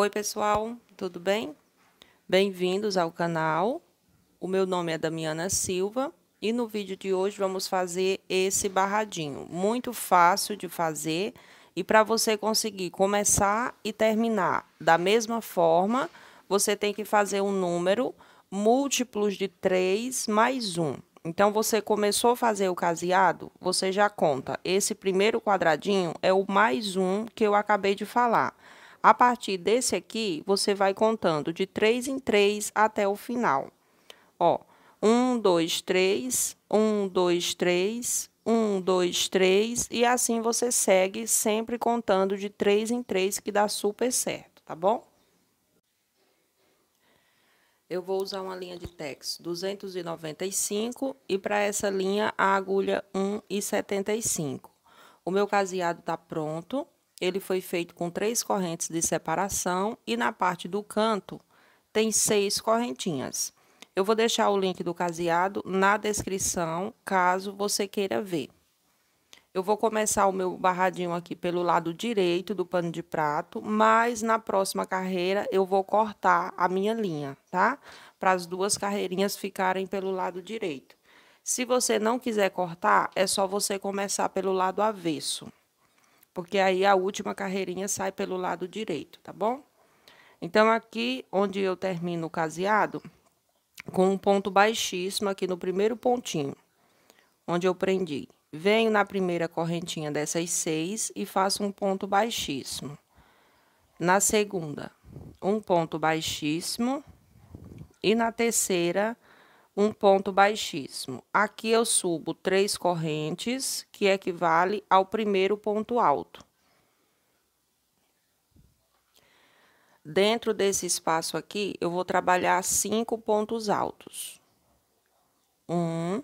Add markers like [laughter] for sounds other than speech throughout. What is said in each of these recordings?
Oi, pessoal, tudo bem? Bem-vindos ao canal. O meu nome é Damiana Silva e no vídeo de hoje vamos fazer esse barradinho. Muito fácil de fazer e para você conseguir começar e terminar da mesma forma, você tem que fazer um número múltiplos de 3 mais 1. Então, você começou a fazer o caseado, você já conta. Esse primeiro quadradinho é o mais um que eu acabei de falar. A partir desse aqui, você vai contando de 3 em 3 até o final. Ó, 1, 2, 3, 1, 2, 3, 1, 2, 3, e assim você segue sempre contando de 3 em 3, que dá super certo, tá bom? Eu vou usar uma linha de tex 295 e para essa linha a agulha 1,75. O meu caseado está pronto ele foi feito com três correntes de separação e na parte do canto tem seis correntinhas. Eu vou deixar o link do caseado na descrição, caso você queira ver. Eu vou começar o meu barradinho aqui pelo lado direito do pano de prato, mas na próxima carreira eu vou cortar a minha linha, tá? Para as duas carreirinhas ficarem pelo lado direito. Se você não quiser cortar, é só você começar pelo lado avesso porque aí a última carreirinha sai pelo lado direito, tá bom? Então, aqui onde eu termino o caseado, com um ponto baixíssimo aqui no primeiro pontinho, onde eu prendi. Venho na primeira correntinha dessas seis e faço um ponto baixíssimo. Na segunda, um ponto baixíssimo. E na terceira, um ponto baixíssimo. Aqui eu subo três correntes, que equivale ao primeiro ponto alto. Dentro desse espaço aqui, eu vou trabalhar cinco pontos altos. Um,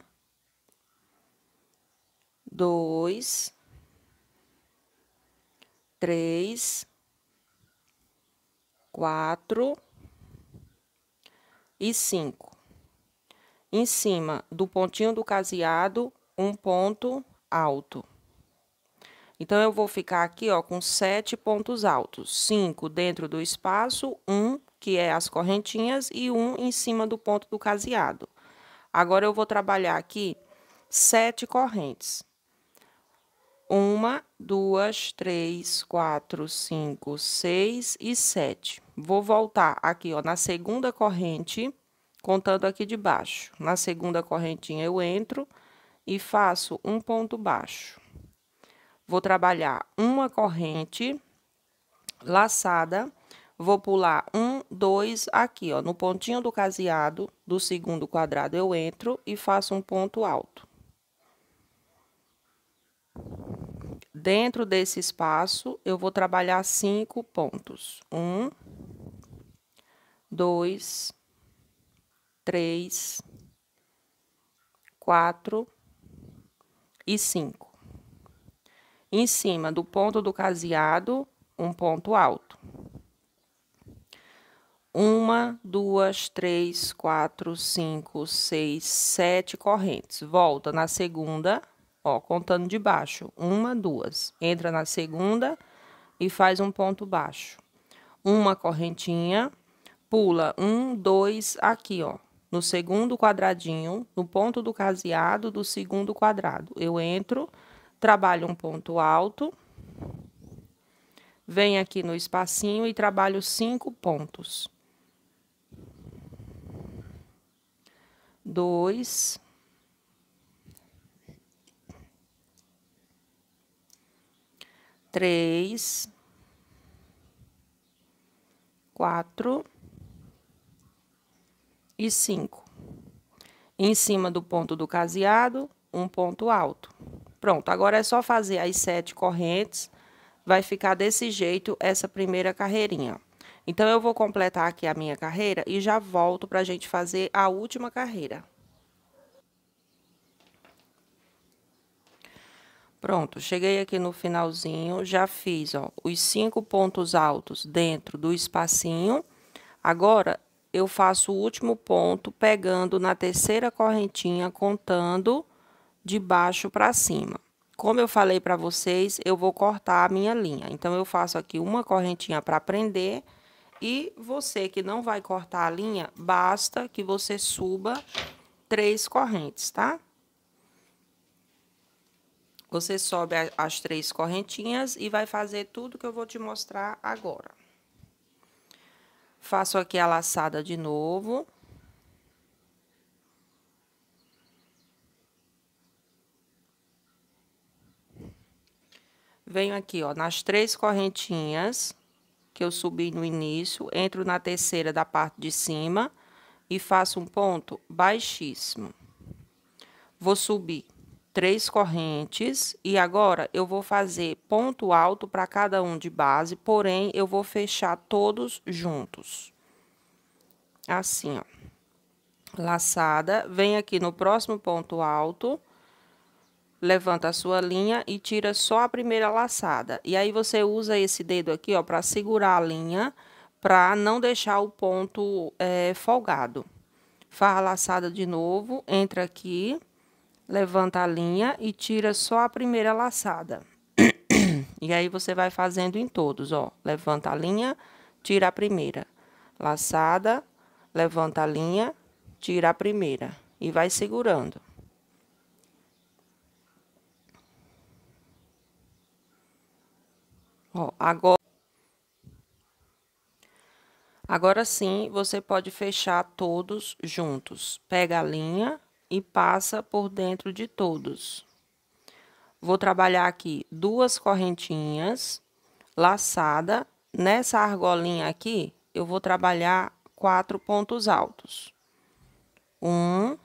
dois, três, quatro e cinco em cima do pontinho do caseado, um ponto alto. Então, eu vou ficar aqui, ó, com sete pontos altos. Cinco dentro do espaço, um, que é as correntinhas, e um em cima do ponto do caseado. Agora, eu vou trabalhar aqui sete correntes. Uma, duas, três, quatro, cinco, seis e sete. Vou voltar aqui, ó, na segunda corrente contando aqui de baixo. Na segunda correntinha eu entro e faço um ponto baixo. Vou trabalhar uma corrente laçada, vou pular um, dois, aqui, ó, no pontinho do caseado do segundo quadrado eu entro e faço um ponto alto. Dentro desse espaço, eu vou trabalhar cinco pontos. Um, dois, três três, quatro e cinco. Em cima do ponto do caseado, um ponto alto. Uma, duas, três, quatro, cinco, seis, sete correntes. Volta na segunda, ó, contando de baixo. Uma, duas. Entra na segunda e faz um ponto baixo. Uma correntinha, pula um, dois, aqui, ó no segundo quadradinho, no ponto do caseado do segundo quadrado. Eu entro, trabalho um ponto alto, venho aqui no espacinho e trabalho cinco pontos. Dois. Três. Quatro e 5. Em cima do ponto do caseado, um ponto alto. Pronto, agora é só fazer as sete correntes, vai ficar desse jeito essa primeira carreirinha. Então, eu vou completar aqui a minha carreira e já volto para gente fazer a última carreira. Pronto, cheguei aqui no finalzinho, já fiz ó, os cinco pontos altos dentro do espacinho. Agora, eu faço o último ponto pegando na terceira correntinha, contando de baixo para cima. Como eu falei para vocês, eu vou cortar a minha linha. Então, eu faço aqui uma correntinha para prender e você que não vai cortar a linha, basta que você suba três correntes, tá? Você sobe as três correntinhas e vai fazer tudo que eu vou te mostrar agora. Faço aqui a laçada de novo. Venho aqui, ó, nas três correntinhas que eu subi no início, entro na terceira da parte de cima e faço um ponto baixíssimo. Vou subir três correntes e agora eu vou fazer ponto alto para cada um de base, porém eu vou fechar todos juntos. Assim, ó. Laçada, vem aqui no próximo ponto alto, levanta a sua linha e tira só a primeira laçada. E aí você usa esse dedo aqui, ó, para segurar a linha, para não deixar o ponto é, folgado. Farra laçada de novo, entra aqui, levanta a linha e tira só a primeira laçada. [clears throat] e aí você vai fazendo em todos, ó. Levanta a linha, tira a primeira. Laçada, levanta a linha, tira a primeira. E vai segurando. Ó, agora... Agora sim, você pode fechar todos juntos. Pega a linha, e passa por dentro de todos. Vou trabalhar aqui duas correntinhas laçada. Nessa argolinha aqui, eu vou trabalhar quatro pontos altos. Um,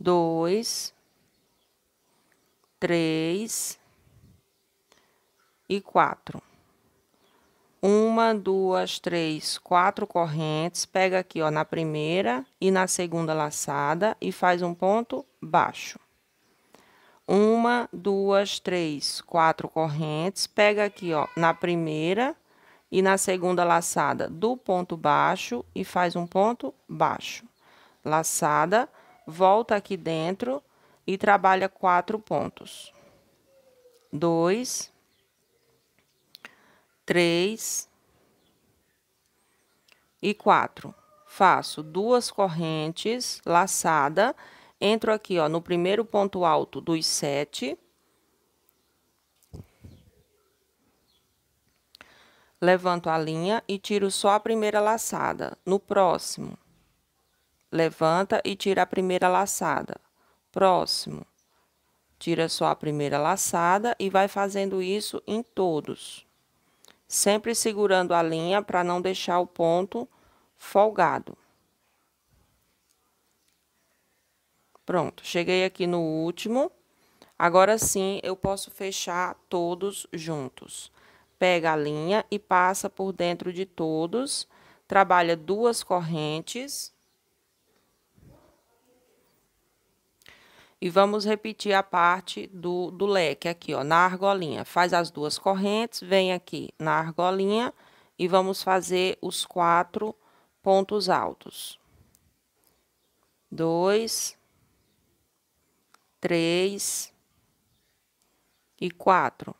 dois, três e quatro uma, duas, três, quatro correntes, pega aqui, ó, na primeira e na segunda laçada e faz um ponto baixo. Uma, duas, três, quatro correntes, pega aqui, ó, na primeira e na segunda laçada do ponto baixo e faz um ponto baixo. Laçada, volta aqui dentro e trabalha quatro pontos. Dois, 3 e 4. Faço duas correntes laçada, entro aqui, ó, no primeiro ponto alto dos sete, Levanto a linha e tiro só a primeira laçada. No próximo, levanta e tira a primeira laçada. Próximo, tira só a primeira laçada e vai fazendo isso em todos sempre segurando a linha para não deixar o ponto folgado. Pronto, cheguei aqui no último. Agora sim, eu posso fechar todos juntos. Pega a linha e passa por dentro de todos, trabalha duas correntes E vamos repetir a parte do, do leque aqui, ó, na argolinha. Faz as duas correntes, vem aqui na argolinha e vamos fazer os quatro pontos altos. Dois, três e quatro.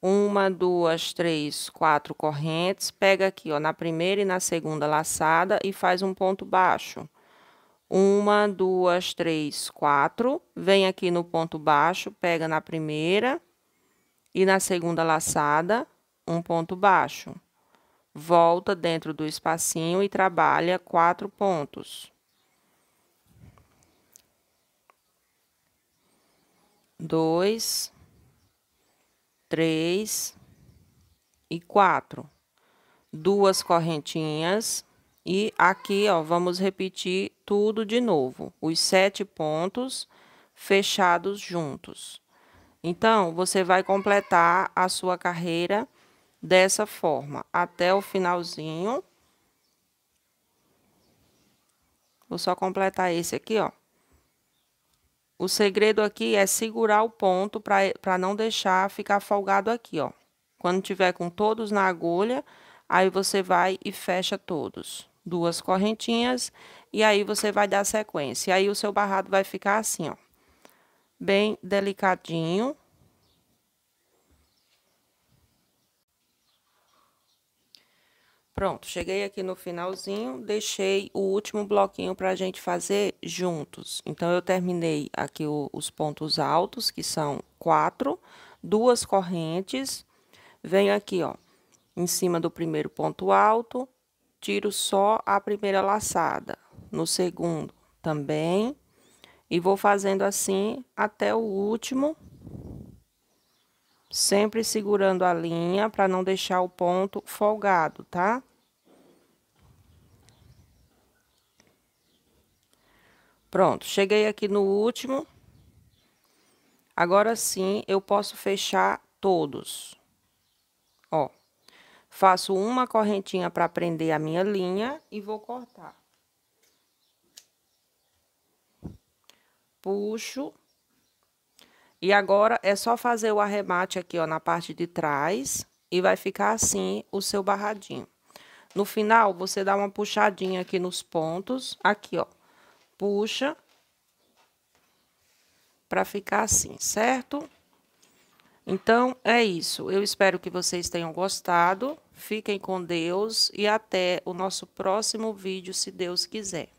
Uma, duas, três, quatro correntes. Pega aqui, ó, na primeira e na segunda laçada e faz um ponto baixo uma, duas, três, quatro. Vem aqui no ponto baixo, pega na primeira e na segunda laçada, um ponto baixo. Volta dentro do espacinho e trabalha quatro pontos. Dois, três e quatro. Duas correntinhas e aqui, ó, vamos repetir tudo de novo. Os sete pontos fechados juntos. Então, você vai completar a sua carreira dessa forma, até o finalzinho. Vou só completar esse aqui, ó. O segredo aqui é segurar o ponto para não deixar ficar folgado aqui, ó. Quando tiver com todos na agulha, aí você vai e fecha todos duas correntinhas, e aí você vai dar sequência. E aí o seu barrado vai ficar assim, ó, bem delicadinho. Pronto, cheguei aqui no finalzinho, deixei o último bloquinho para a gente fazer juntos. Então, eu terminei aqui o, os pontos altos, que são quatro, duas correntes. Venho aqui, ó, em cima do primeiro ponto alto, tiro só a primeira laçada, no segundo também, e vou fazendo assim até o último, sempre segurando a linha para não deixar o ponto folgado, tá? Pronto, cheguei aqui no último. Agora sim, eu posso fechar todos. Ó faço uma correntinha para prender a minha linha e vou cortar. Puxo. E agora é só fazer o arremate aqui, ó, na parte de trás e vai ficar assim o seu barradinho. No final, você dá uma puxadinha aqui nos pontos, aqui, ó. Puxa para ficar assim, certo? Então, é isso. Eu espero que vocês tenham gostado. Fiquem com Deus e até o nosso próximo vídeo, se Deus quiser.